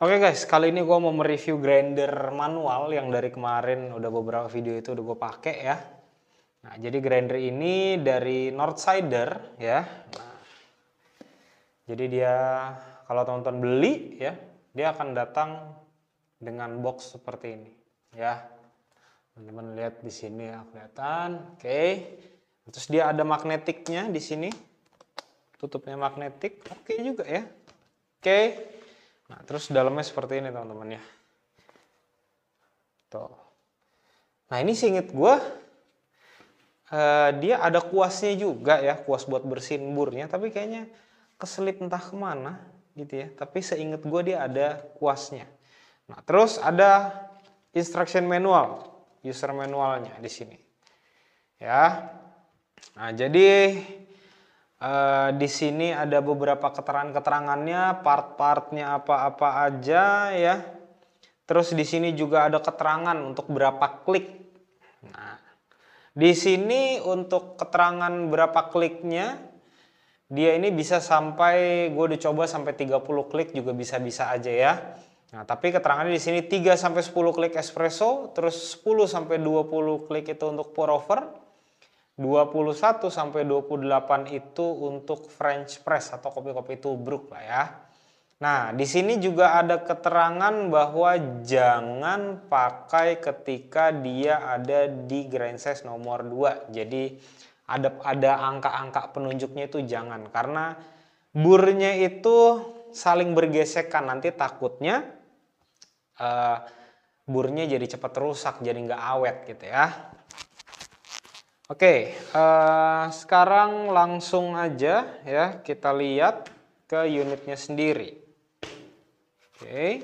Oke okay guys, kali ini gue mau mereview grinder manual yang dari kemarin udah beberapa video itu udah gue pakai ya. Nah, jadi grinder ini dari Northsider ya. Nah, jadi dia kalau teman-teman beli ya, dia akan datang dengan box seperti ini ya. Teman-teman lihat di sini ya kelihatan. Oke. Okay. Terus dia ada magnetiknya di sini. Tutupnya magnetik. Oke okay juga ya. Oke. Okay. Nah, terus dalamnya seperti ini teman-teman ya. Tuh. Nah, ini singit gue uh, dia ada kuasnya juga ya, kuas buat bersihin burnya, tapi kayaknya keselip entah kemana gitu ya. Tapi seinget gue dia ada kuasnya. Nah, terus ada instruction manual, user manualnya di sini. Ya. Nah, jadi Eh, di sini ada beberapa keterangan-keterangannya, part-partnya apa-apa aja ya. Terus di sini juga ada keterangan untuk berapa klik. Nah, di sini untuk keterangan berapa kliknya, dia ini bisa sampai gue udah coba sampai 30 klik juga bisa-bisa aja ya. Nah, tapi keterangannya di sini 3 sampai 10 klik espresso, terus 10 sampai 20 klik itu untuk pour over, 21 sampai 28 itu untuk French press atau kopi-kopi tubruk lah ya. Nah, di sini juga ada keterangan bahwa jangan pakai ketika dia ada di grand size nomor 2. Jadi ada ada angka-angka penunjuknya itu jangan karena burnya itu saling bergesekan nanti takutnya uh, burnya jadi cepat rusak jadi nggak awet gitu ya Oke, uh, sekarang langsung aja ya kita lihat ke unitnya sendiri. Oke.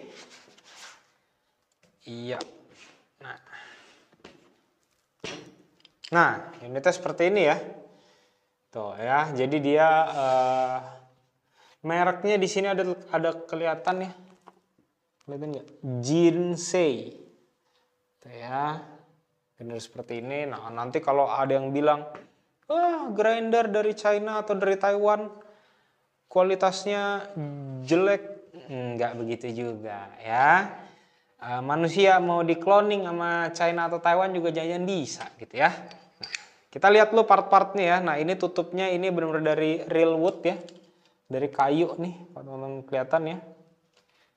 Iya. Nah. Nah, unitnya seperti ini ya. Tuh ya, jadi dia uh, mereknya di sini ada ada kelihatan ya. Kelihatan nggak? Jinsei. Tuh ya grinder seperti ini nah nanti kalau ada yang bilang ah grinder dari China atau dari Taiwan kualitasnya jelek nggak begitu juga ya uh, manusia mau dikloning sama China atau Taiwan juga jangan bisa gitu ya nah, kita lihat lo part-partnya ya nah ini tutupnya ini benar-benar dari real wood ya dari kayu nih kalau teman-teman kelihatan ya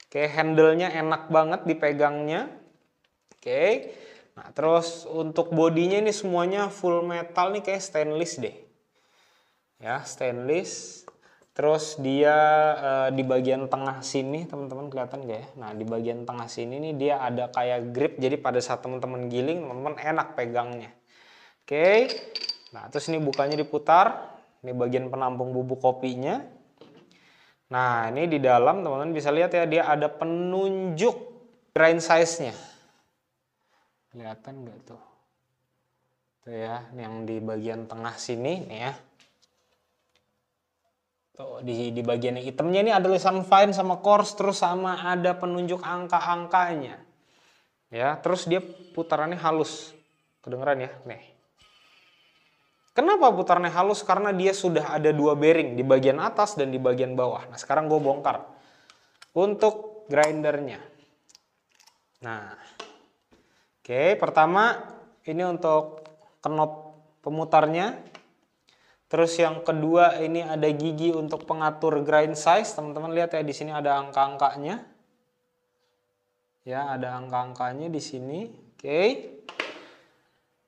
oke handle-nya enak banget dipegangnya oke Nah, terus untuk bodinya ini semuanya full metal nih kayak stainless deh. Ya, stainless. Terus dia e, di bagian tengah sini, teman-teman kelihatan gak ya? Nah, di bagian tengah sini nih dia ada kayak grip. Jadi pada saat teman-teman giling, teman-teman enak pegangnya. Oke. Nah, terus ini bukanya diputar. Ini bagian penampung bubuk kopinya. Nah, ini di dalam teman-teman bisa lihat ya dia ada penunjuk grind size-nya kelihatan nggak tuh tuh ya yang di bagian tengah sini nih ya tuh di di bagian yang hitamnya ini ada tulisan fine sama course terus sama ada penunjuk angka-angkanya ya terus dia putarannya halus kedengeran ya nih Kenapa putarnya halus? Karena dia sudah ada dua bearing di bagian atas dan di bagian bawah. Nah sekarang gue bongkar untuk grindernya. Nah Oke, pertama ini untuk knob pemutarnya. Terus yang kedua ini ada gigi untuk pengatur grind size. Teman-teman lihat ya di sini ada angka-angkanya. Ya, ada angka-angkanya di sini. Oke.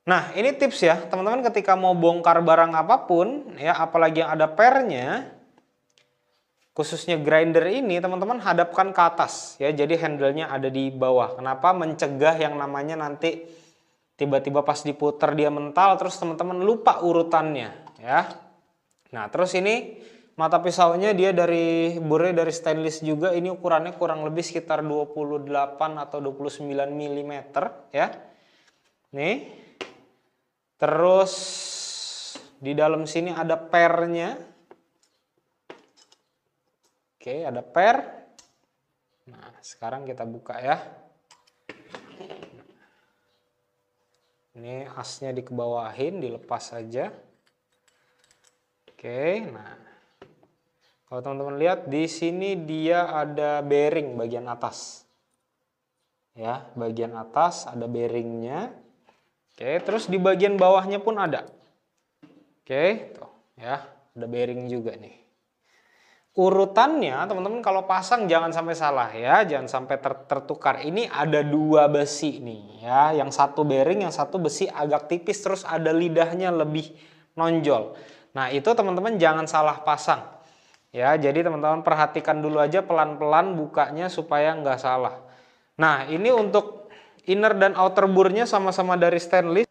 Nah, ini tips ya, teman-teman ketika mau bongkar barang apapun ya, apalagi yang ada pernya, khususnya grinder ini teman-teman hadapkan ke atas ya jadi handlenya ada di bawah kenapa mencegah yang namanya nanti tiba-tiba pas diputar dia mental terus teman-teman lupa urutannya ya nah terus ini mata pisaunya dia dari bure dari stainless juga ini ukurannya kurang lebih sekitar 28 atau 29 mm ya nih terus di dalam sini ada pernya Oke, ada pair. Nah, sekarang kita buka ya. Ini asnya dikebawahin, dilepas saja. Oke, nah. Kalau teman-teman lihat di sini dia ada bearing bagian atas. Ya, bagian atas ada bearingnya. Oke, terus di bagian bawahnya pun ada. Oke, tuh ya, ada bearing juga nih urutannya teman-teman kalau pasang jangan sampai salah ya jangan sampai ter tertukar ini ada dua besi nih ya yang satu bearing yang satu besi agak tipis terus ada lidahnya lebih nonjol nah itu teman-teman jangan salah pasang ya jadi teman-teman perhatikan dulu aja pelan-pelan bukanya supaya nggak salah nah ini untuk inner dan outer burnya sama-sama dari stainless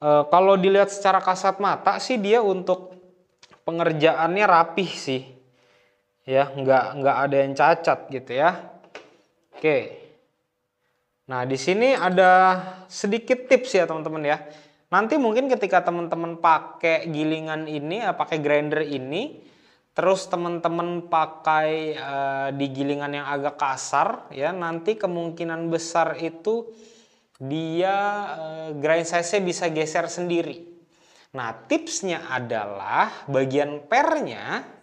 e, kalau dilihat secara kasat mata sih dia untuk pengerjaannya rapih sih ya nggak nggak ada yang cacat gitu ya oke nah di sini ada sedikit tips ya teman-teman ya nanti mungkin ketika teman-teman pakai gilingan ini eh, pakai grinder ini terus teman-teman pakai uh, di gilingan yang agak kasar ya nanti kemungkinan besar itu dia uh, grind size-nya bisa geser sendiri nah tipsnya adalah bagian pernya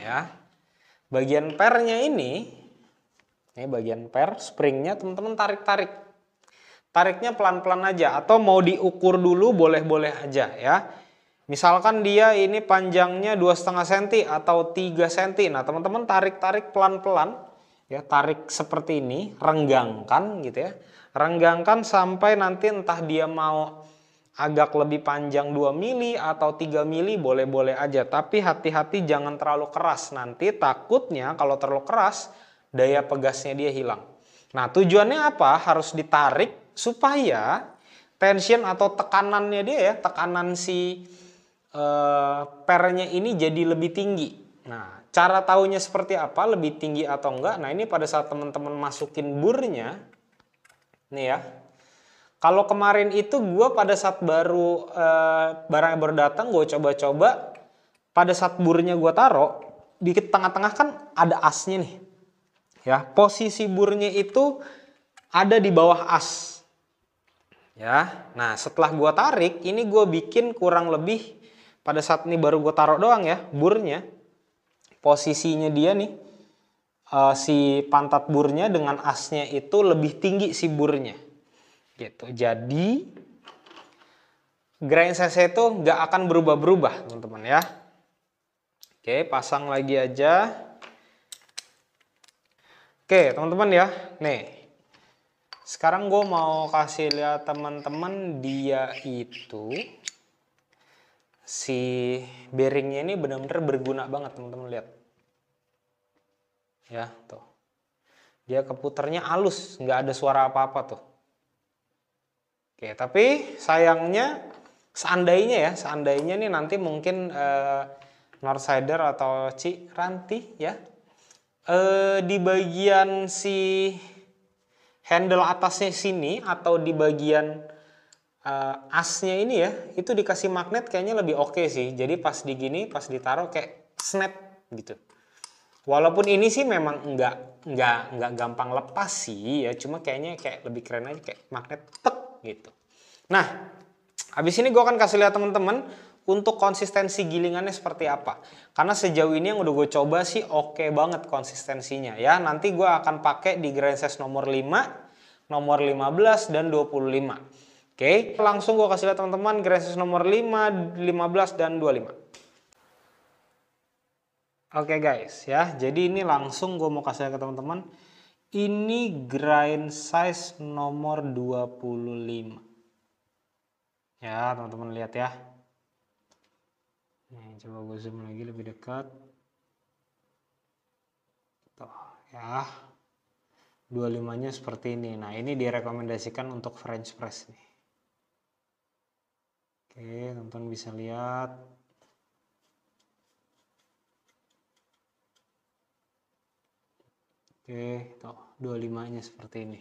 ya. Bagian pernya ini, ini bagian per, springnya teman-teman tarik-tarik. Tariknya pelan-pelan aja atau mau diukur dulu boleh-boleh aja ya. Misalkan dia ini panjangnya 2,5 cm atau 3 cm. Nah, teman-teman tarik-tarik pelan-pelan ya, tarik seperti ini, renggangkan gitu ya. Renggangkan sampai nanti entah dia mau agak lebih panjang 2 mili atau 3 mili boleh-boleh aja. Tapi hati-hati jangan terlalu keras nanti takutnya kalau terlalu keras daya pegasnya dia hilang. Nah tujuannya apa? Harus ditarik supaya tension atau tekanannya dia ya, tekanan si eh, pernya ini jadi lebih tinggi. Nah cara tahunya seperti apa, lebih tinggi atau enggak? Nah ini pada saat teman-teman masukin burnya, nih ya, kalau kemarin itu gue pada saat baru e, barang yang baru datang gue coba-coba pada saat burnya gue taro di tengah-tengah kan ada asnya nih. Ya, posisi burnya itu ada di bawah as. Ya. Nah, setelah gue tarik, ini gue bikin kurang lebih pada saat ini baru gue taro doang ya, burnya. Posisinya dia nih e, si pantat burnya dengan asnya itu lebih tinggi si burnya gitu jadi grain CC itu nggak akan berubah-berubah teman-teman ya oke pasang lagi aja oke teman-teman ya nih sekarang gue mau kasih lihat teman-teman dia itu si bearingnya ini benar-benar berguna banget teman-teman lihat ya tuh dia keputarnya halus nggak ada suara apa-apa tuh Oke, tapi sayangnya seandainya ya, seandainya nih nanti mungkin uh, Northsider atau Ranti ya eh, di bagian si handle atasnya sini atau di bagian eh, asnya ini ya, itu dikasih magnet kayaknya lebih oke okay sih. Jadi pas di gini, pas ditaruh kayak snap gitu. Walaupun ini sih memang enggak enggak enggak gampang lepas sih ya, cuma kayaknya kayak lebih keren aja kayak magnet tek gitu. Nah, habis ini gue akan kasih lihat teman-teman untuk konsistensi gilingannya seperti apa. Karena sejauh ini yang udah gue coba sih oke okay banget konsistensinya ya. Nanti gue akan pakai di grand size nomor 5, nomor 15, dan 25. Oke, okay. langsung gue kasih lihat teman-teman grand size nomor 5, 15, dan 25. Oke okay guys ya, jadi ini langsung gue mau kasih lihat ke teman-teman ini grind size nomor 25 ya teman-teman lihat ya Nih, coba gue zoom lagi lebih dekat tuh ya 25 nya seperti ini nah ini direkomendasikan untuk french press nih oke teman-teman bisa lihat Oke, tuh 25-nya seperti ini.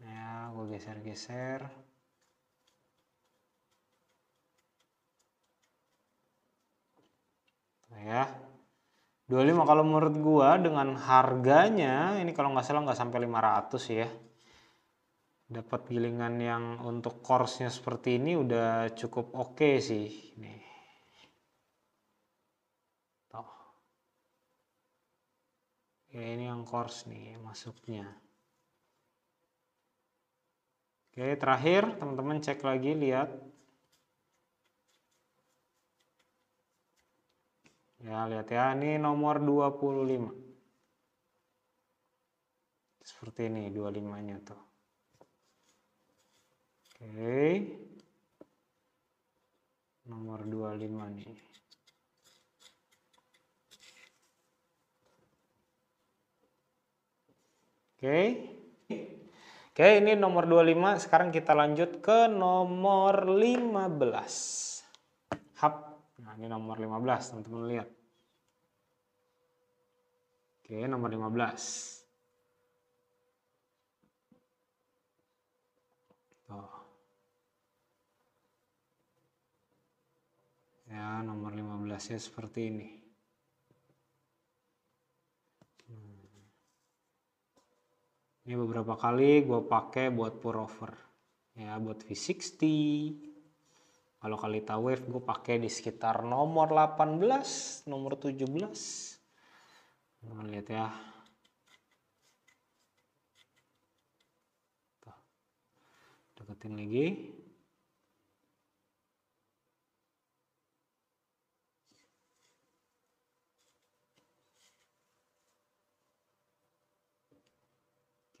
Ya, gue geser-geser. ya. 25 kalau menurut gua dengan harganya ini kalau nggak salah nggak sampai 500 ya. Dapat gilingan yang untuk course-nya seperti ini udah cukup oke okay sih. Nih. ya ini yang course nih masuknya oke terakhir teman-teman cek lagi lihat ya lihat ya ini nomor 25 seperti ini 25 nya tuh oke nomor 25 nih Oke. Okay. Oke, okay, ini nomor 25. Sekarang kita lanjut ke nomor 15. Hap. Nah, ini nomor 15, teman-teman lihat. Oke, okay, nomor 15. Tuh. Ya, nomor 15 ya seperti ini. Ini ya, beberapa kali gue pakai buat pour over ya buat V60 kalau kali wave gue pakai di sekitar nomor 18 nomor 17 teman lihat ya Tuh. deketin lagi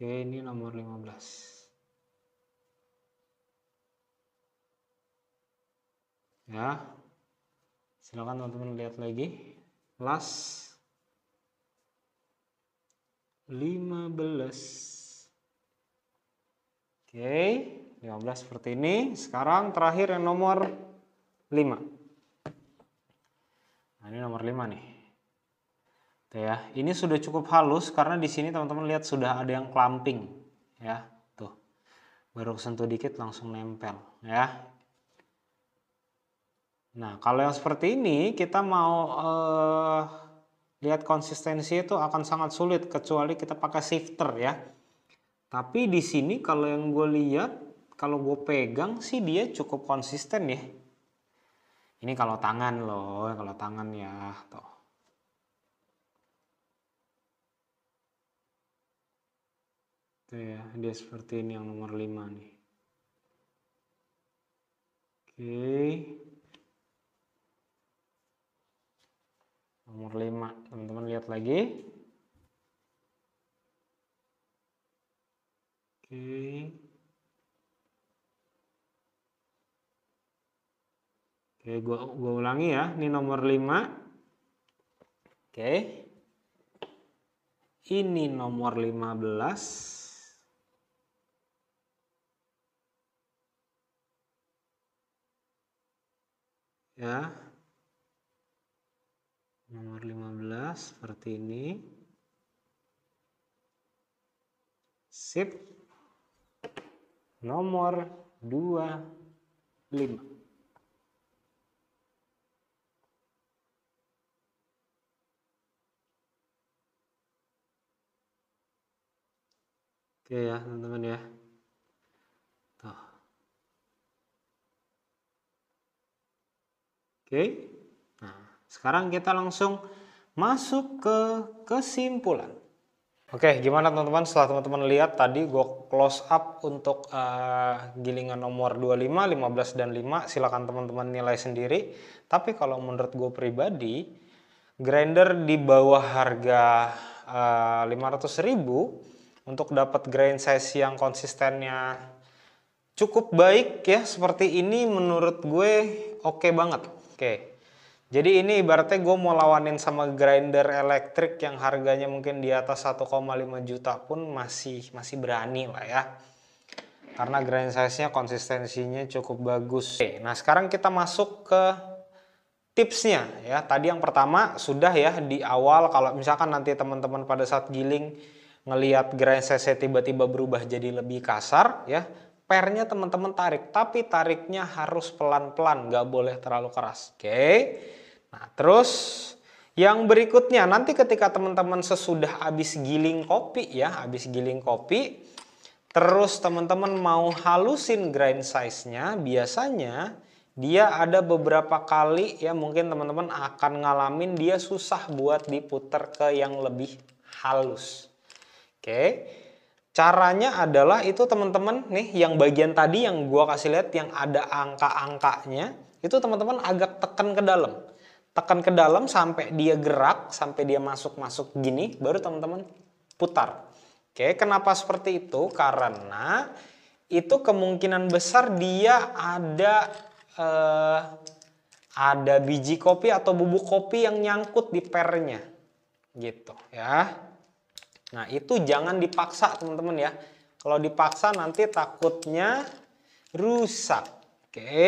Oke, ini nomor 15. Ya. Silakan teman-teman lihat lagi. Las 15. Oke, 15 seperti ini. Sekarang terakhir yang nomor 5. Nah, ini nomor 5 nih. Tuh gitu ya, ini sudah cukup halus karena di sini teman-teman lihat sudah ada yang clamping ya. Tuh. Baru sentuh dikit langsung nempel ya. Nah, kalau yang seperti ini kita mau eh, lihat konsistensi itu akan sangat sulit kecuali kita pakai shifter ya. Tapi di sini kalau yang gue lihat, kalau gue pegang sih dia cukup konsisten ya. Ini kalau tangan loh, kalau tangan ya, tuh. Tuh ya, dia seperti ini yang nomor 5 nih. Oke. Nomor 5, teman-teman lihat lagi. Oke. Oke, gua gua ulangi ya. Ini nomor 5. Oke. Ini nomor 15. ya nomor 15 seperti ini sip nomor 25 Oke ya teman-teman ya Oke. Nah, sekarang kita langsung masuk ke kesimpulan. Oke, gimana teman-teman? Setelah teman-teman lihat tadi gue close up untuk uh, gilingan nomor 25, 15, dan 5. Silakan teman-teman nilai sendiri. Tapi kalau menurut gue pribadi, grinder di bawah harga uh, eh, 500 ribu untuk dapat grind size yang konsistennya cukup baik ya seperti ini menurut gue oke okay banget Oke. Jadi ini ibaratnya gue mau lawanin sama grinder elektrik yang harganya mungkin di atas 1,5 juta pun masih masih berani lah ya. Karena grind size-nya konsistensinya cukup bagus. Oke, nah sekarang kita masuk ke tipsnya ya. Tadi yang pertama sudah ya di awal kalau misalkan nanti teman-teman pada saat giling ngelihat grind size tiba-tiba berubah jadi lebih kasar ya pernya teman-teman tarik, tapi tariknya harus pelan-pelan, nggak boleh terlalu keras. Oke. Nah, terus yang berikutnya nanti ketika teman-teman sesudah habis giling kopi ya, habis giling kopi, terus teman-teman mau halusin grind size-nya, biasanya dia ada beberapa kali ya mungkin teman-teman akan ngalamin dia susah buat diputer ke yang lebih halus. Oke. Okay? Caranya adalah itu teman-teman nih yang bagian tadi yang gua kasih lihat yang ada angka-angkanya itu teman-teman agak tekan ke dalam. Tekan ke dalam sampai dia gerak, sampai dia masuk-masuk gini baru teman-teman putar. Oke, kenapa seperti itu? Karena itu kemungkinan besar dia ada eh, ada biji kopi atau bubuk kopi yang nyangkut di pernya. Gitu ya. Nah, itu jangan dipaksa, teman-teman ya. Kalau dipaksa nanti takutnya rusak. Oke.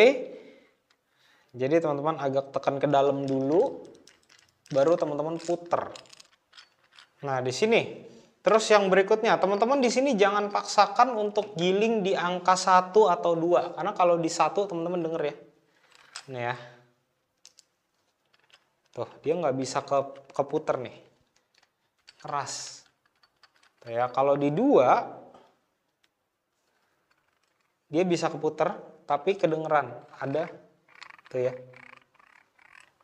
Jadi teman-teman agak tekan ke dalam dulu baru teman-teman puter. Nah, di sini. Terus yang berikutnya, teman-teman di sini jangan paksakan untuk giling di angka 1 atau 2 karena kalau di 1 teman-teman denger ya. Nih ya. Tuh, dia nggak bisa ke keputer nih. Keras. Nah, ya, kalau di dua dia bisa keputar tapi kedengeran ada tuh ya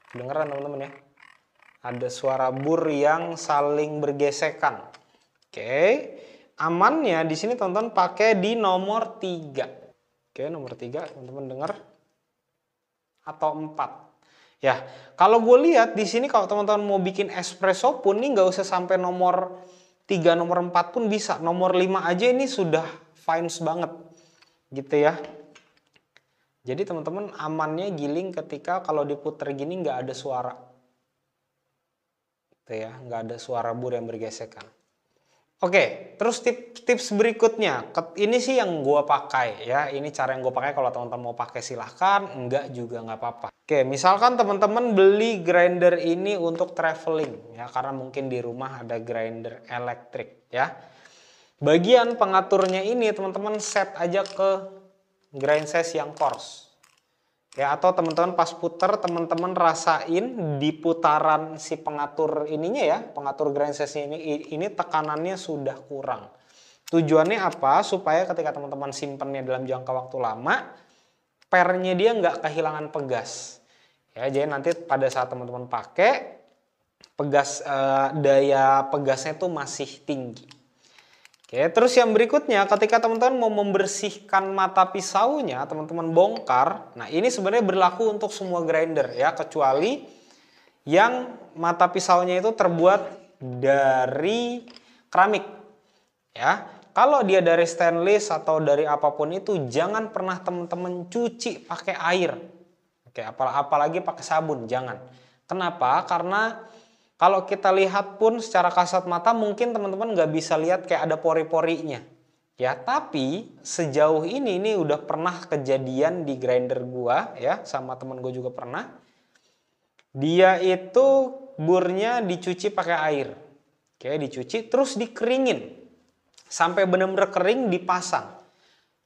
kedengeran teman-teman ya ada suara bur yang saling bergesekan oke amannya di sini tonton pakai di nomor tiga. oke nomor tiga teman-teman dengar atau empat. ya kalau gue lihat di sini kalau teman-teman mau bikin espresso pun ini nggak usah sampai nomor tiga nomor empat pun bisa. Nomor lima aja ini sudah fine banget. Gitu ya. Jadi teman-teman amannya giling ketika kalau diputer gini nggak ada suara. Gitu ya, nggak ada suara bur yang bergesekan. Oke, terus tips-tips berikutnya. Ini sih yang gue pakai ya. Ini cara yang gue pakai kalau teman-teman mau pakai silahkan. Enggak juga nggak apa-apa. Oke, misalkan teman-teman beli grinder ini untuk traveling ya. Karena mungkin di rumah ada grinder elektrik ya. Bagian pengaturnya ini teman-teman set aja ke grind size yang coarse ya atau teman-teman pas puter teman-teman rasain di putaran si pengatur ininya ya pengatur grand size ini ini tekanannya sudah kurang tujuannya apa supaya ketika teman-teman simpennya dalam jangka waktu lama pernya dia nggak kehilangan pegas ya jadi nanti pada saat teman-teman pakai pegas eh, daya pegasnya itu masih tinggi Oke, terus yang berikutnya ketika teman-teman mau membersihkan mata pisaunya, teman-teman bongkar. Nah, ini sebenarnya berlaku untuk semua grinder ya, kecuali yang mata pisaunya itu terbuat dari keramik. Ya. Kalau dia dari stainless atau dari apapun itu jangan pernah teman-teman cuci pakai air. Oke, apalagi pakai sabun, jangan. Kenapa? Karena kalau kita lihat pun secara kasat mata mungkin teman-teman nggak bisa lihat kayak ada pori-porinya. Ya, tapi sejauh ini ini udah pernah kejadian di grinder gua ya, sama temen gua juga pernah. Dia itu burnya dicuci pakai air. Oke, dicuci terus dikeringin. Sampai benar-benar kering dipasang.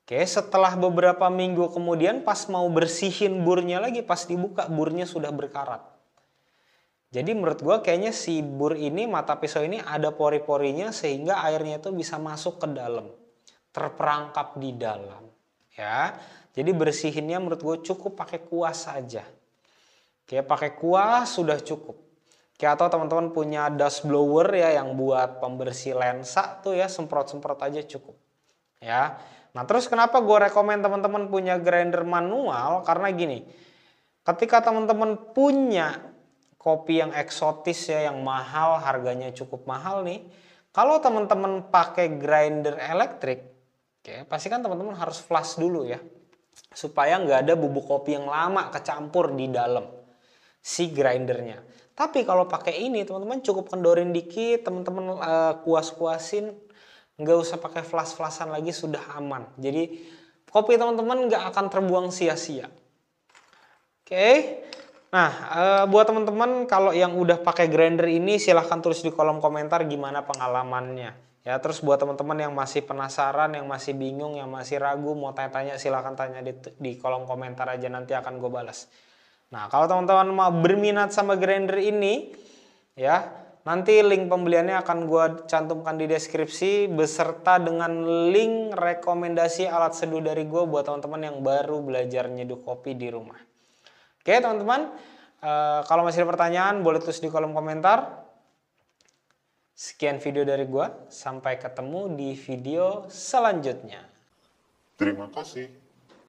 Oke, setelah beberapa minggu kemudian pas mau bersihin burnya lagi, pas dibuka burnya sudah berkarat. Jadi menurut gue kayaknya si bur ini mata pisau ini ada pori-porinya sehingga airnya itu bisa masuk ke dalam, terperangkap di dalam, ya. Jadi bersihinnya menurut gue cukup pakai kuas saja. Kayak pakai kuas sudah cukup. Kayak atau teman-teman punya dust blower ya yang buat pembersih lensa tuh ya semprot-semprot aja cukup. Ya. Nah, terus kenapa gue rekomen teman-teman punya grinder manual? Karena gini, ketika teman-teman punya kopi yang eksotis ya, yang mahal, harganya cukup mahal nih. Kalau teman-teman pakai grinder elektrik, okay, pasti kan teman-teman harus flash dulu ya, supaya nggak ada bubuk kopi yang lama kecampur di dalam si grindernya. Tapi kalau pakai ini, teman-teman cukup kendorin dikit, teman-teman uh, kuas-kuasin, nggak usah pakai flash-flashan lagi, sudah aman. Jadi kopi teman-teman nggak akan terbuang sia-sia. Oke. Okay. Nah, eh, buat teman-teman kalau yang udah pakai grinder ini silahkan tulis di kolom komentar gimana pengalamannya. Ya, terus buat teman-teman yang masih penasaran, yang masih bingung, yang masih ragu, mau tanya-tanya silahkan tanya di, di kolom komentar aja nanti akan gue balas. Nah, kalau teman-teman mau berminat sama grinder ini, ya nanti link pembeliannya akan gue cantumkan di deskripsi beserta dengan link rekomendasi alat seduh dari gue buat teman-teman yang baru belajar nyeduh kopi di rumah. Oke teman-teman, e, kalau masih ada pertanyaan boleh tulis di kolom komentar. Sekian video dari gua, sampai ketemu di video selanjutnya. Terima kasih.